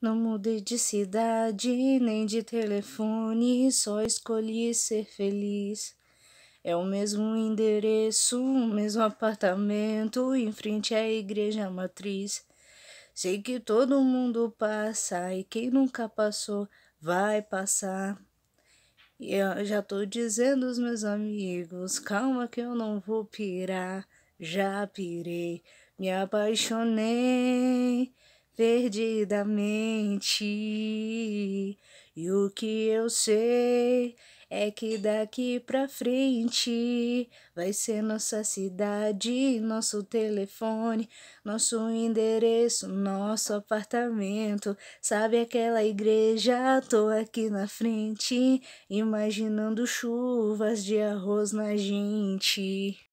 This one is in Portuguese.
Não mudei de cidade, nem de telefone, só escolhi ser feliz. É o mesmo endereço, o mesmo apartamento, em frente à igreja matriz. Sei que todo mundo passa e quem nunca passou vai passar. E eu já tô dizendo aos meus amigos, calma que eu não vou pirar, já pirei, me apaixonei perdidamente. E o que eu sei é que daqui pra frente vai ser nossa cidade, nosso telefone, nosso endereço, nosso apartamento. Sabe aquela igreja? Tô aqui na frente, imaginando chuvas de arroz na gente.